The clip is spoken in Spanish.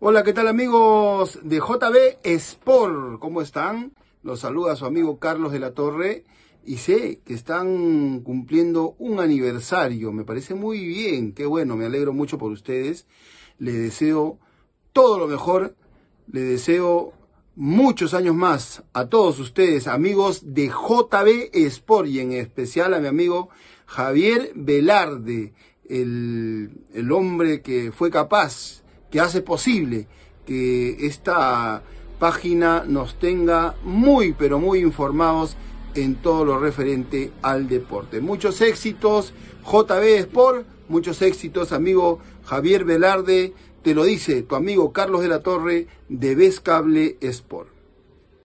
Hola, ¿qué tal amigos de JB Sport? ¿Cómo están? Los saluda su amigo Carlos de la Torre y sé que están cumpliendo un aniversario. Me parece muy bien, qué bueno, me alegro mucho por ustedes. Les deseo todo lo mejor, les deseo muchos años más a todos ustedes, amigos de JB Sport y en especial a mi amigo Javier Velarde, el, el hombre que fue capaz que hace posible que esta página nos tenga muy pero muy informados en todo lo referente al deporte. Muchos éxitos, JB Sport, muchos éxitos, amigo Javier Velarde, te lo dice tu amigo Carlos de la Torre de Cable Sport.